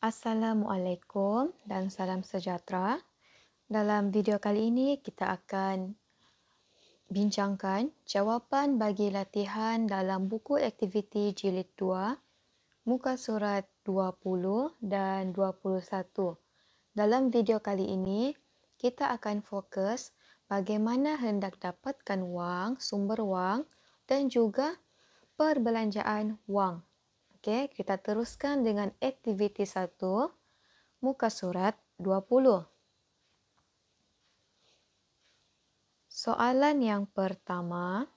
Assalamualaikum dan salam sejahtera. Dalam video kali ini kita akan bincangkan jawapan bagi latihan dalam buku aktiviti jilid 2 muka surat 20 dan 21. Dalam video kali ini kita akan fokus bagaimana hendak dapatkan wang, sumber wang dan juga perbelanjaan wang. Okay, kita teruskan dengan aktiviti 1 muka surat 20. Soalan yang pertama,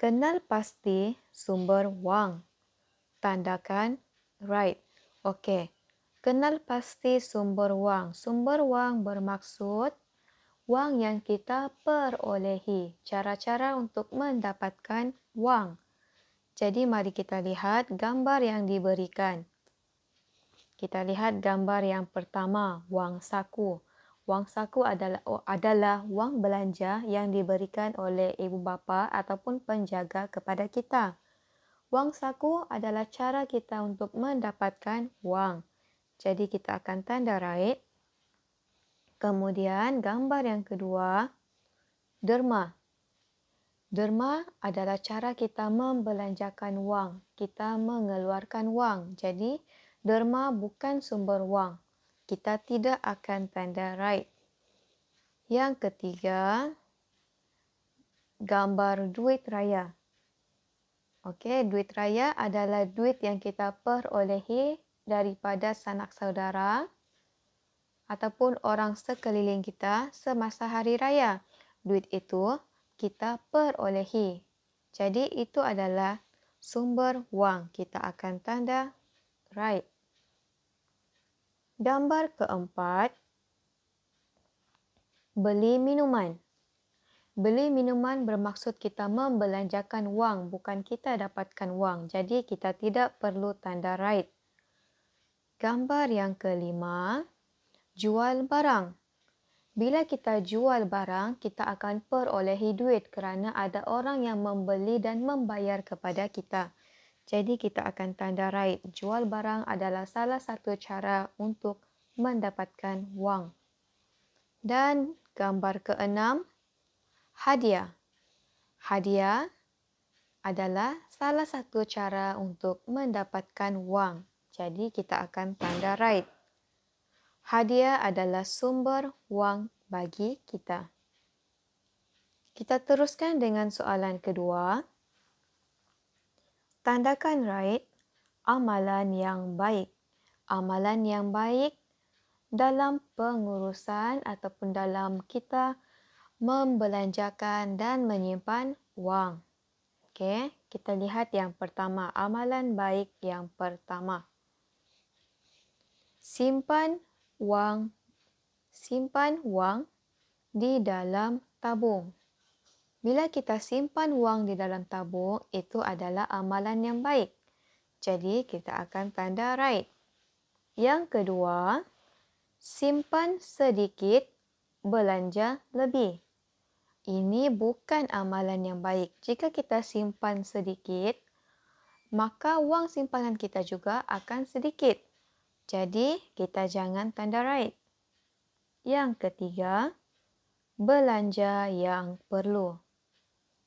kenal pasti sumber wang. Tandakan right. Okay, Kenal pasti sumber wang. Sumber wang bermaksud wang yang kita perolehi. Cara-cara untuk mendapatkan wang. Jadi mari kita lihat gambar yang diberikan. Kita lihat gambar yang pertama, wang saku. Wang saku adalah oh, adalah wang belanja yang diberikan oleh ibu bapa ataupun penjaga kepada kita. Wang saku adalah cara kita untuk mendapatkan wang. Jadi kita akan tanda raih. Kemudian gambar yang kedua, derma. Derma adalah cara kita membelanjakan wang. Kita mengeluarkan wang. Jadi, derma bukan sumber wang. Kita tidak akan tender right. Yang ketiga, gambar duit raya. Okey, duit raya adalah duit yang kita perolehi daripada sanak saudara ataupun orang sekeliling kita semasa hari raya. Duit itu kita perolehi. Jadi itu adalah sumber wang. Kita akan tanda right. Gambar keempat. Beli minuman. Beli minuman bermaksud kita membelanjakan wang bukan kita dapatkan wang. Jadi kita tidak perlu tanda right. Gambar yang kelima. Jual barang. Bila kita jual barang, kita akan perolehi duit kerana ada orang yang membeli dan membayar kepada kita. Jadi kita akan tanda right. jual barang adalah salah satu cara untuk mendapatkan wang. Dan gambar keenam, hadiah. Hadiah adalah salah satu cara untuk mendapatkan wang. Jadi kita akan tanda right. Hadiah adalah sumber wang bagi kita. Kita teruskan dengan soalan kedua. Tandakan right amalan yang baik. Amalan yang baik dalam pengurusan ataupun dalam kita membelanjakan dan menyimpan wang. Okay, kita lihat yang pertama, amalan baik yang pertama. Simpan wang, simpan wang di dalam tabung. Bila kita simpan wang di dalam tabung, itu adalah amalan yang baik. Jadi, kita akan tanda right. Yang kedua, simpan sedikit, belanja lebih. Ini bukan amalan yang baik. Jika kita simpan sedikit, maka wang simpanan kita juga akan sedikit. Jadi, kita jangan tanda raid. Yang ketiga, belanja yang perlu.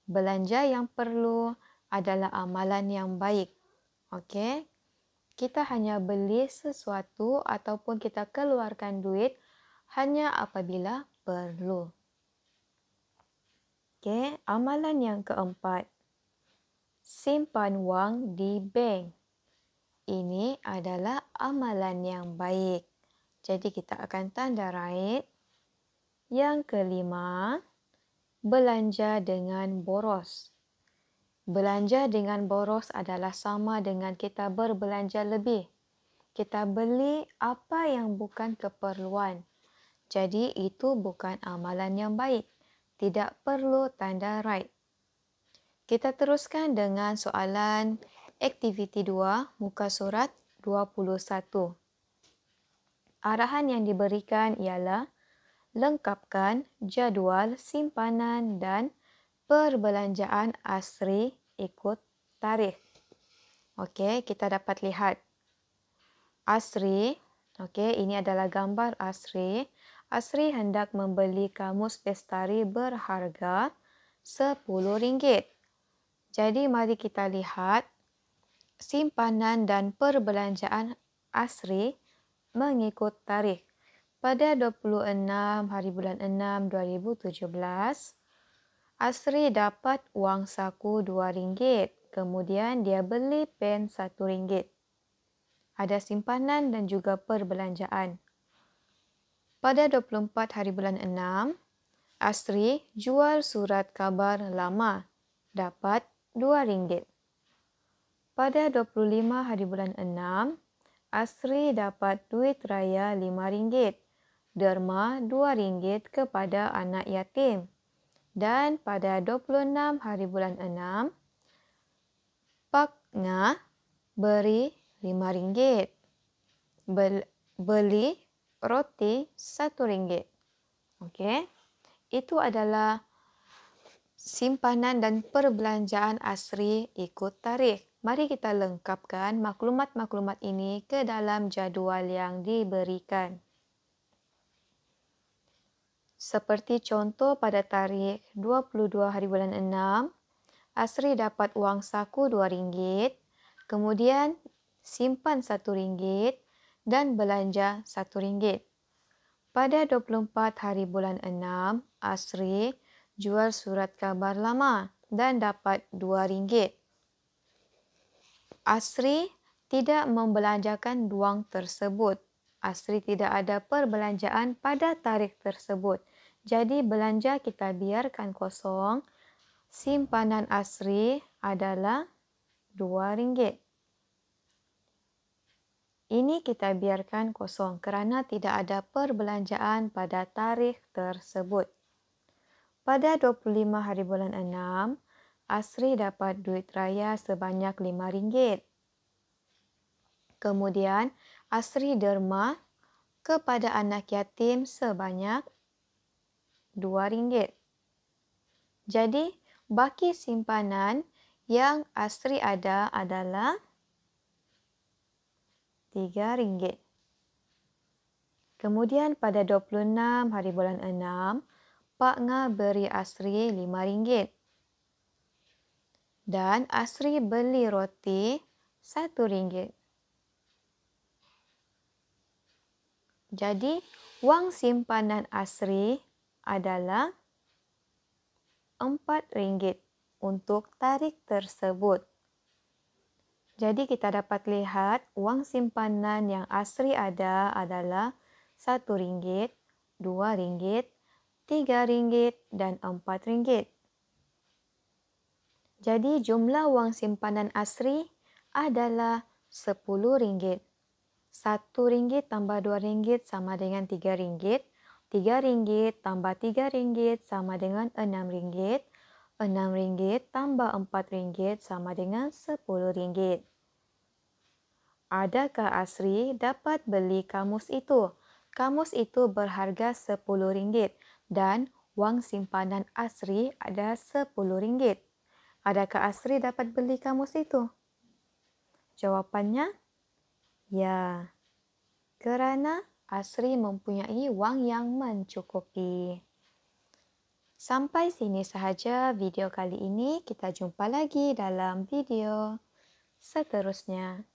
Belanja yang perlu adalah amalan yang baik. Okey? Kita hanya beli sesuatu ataupun kita keluarkan duit hanya apabila perlu. Okey, amalan yang keempat. Simpan wang di bank ini adalah amalan yang baik. Jadi kita akan tanda raih. Yang kelima, belanja dengan boros. Belanja dengan boros adalah sama dengan kita berbelanja lebih. Kita beli apa yang bukan keperluan. Jadi itu bukan amalan yang baik. Tidak perlu tanda raih. Kita teruskan dengan soalan aktiviti 2 muka surat 21. Arahan yang diberikan ialah lengkapkan jadual simpanan dan perbelanjaan asri ikut tarikh. Okey, kita dapat lihat asri. Okey, ini adalah gambar asri. Asri hendak membeli kamus pestari berharga RM10. Jadi mari kita lihat simpanan dan perbelanjaan asri mengikut tarikh. Pada 26 hari bulan 6 2017, Asri dapat wang saku RM2. Kemudian dia beli pen RM1. Ada simpanan dan juga perbelanjaan. Pada 24 hari bulan 6, Asri jual surat kabar lama dapat RM2. Pada 25 hari bulan 6, Asri dapat duit raya RM5, derma RM2 kepada anak yatim. Dan pada 26 hari bulan 6, Pak Nga beri RM5. beli roti RM1. Okey. Itu adalah simpanan dan perbelanjaan Asri ikut tarikh mari kita lengkapkan maklumat-maklumat ini ke dalam jadual yang diberikan. Seperti contoh pada tarikh 22 hari bulan 6, Asri dapat wang saku RM2, kemudian simpan RM1 dan belanja RM1. Pada 24 hari bulan 6, Asri jual surat kabar lama dan dapat RM2. Asri tidak membelanjakan duang tersebut. Asri tidak ada perbelanjaan pada tarikh tersebut. Jadi belanja kita biarkan kosong. Simpanan Asri adalah dua ringgit. Ini kita biarkan kosong kerana tidak ada perbelanjaan pada tarikh tersebut. Pada 25 hari bulan 6, Asri dapat duit raya sebanyak RM5. Kemudian, Asri derma kepada anak yatim sebanyak RM2. Jadi, baki simpanan yang Asri ada adalah RM3. Kemudian pada 26 hari bulan 6, Pak Nga beri Asri RM5 dan Asri beli roti satu ringgit. Jadi, wang simpanan Asri adalah empat ringgit untuk tarik tersebut. Jadi, kita dapat lihat wang simpanan yang Asri ada adalah satu ringgit, dua ringgit, tiga ringgit dan empat ringgit. Jadi jumlah wang simpanan asri adalah RM10. RM1 tambah RM2 sama dengan RM3. RM3 tambah RM3 sama dengan RM6. RM6 tambah RM4 sama dengan RM10. Adakah Asri dapat beli kamus itu? Kamus itu berharga RM10 dan wang simpanan Asri ada RM10. Adakah Asri dapat beli kamus itu? Jawapannya, ya. Kerana Asri mempunyai wang yang mencukupi. Sampai sini sahaja video kali ini. Kita jumpa lagi dalam video seterusnya.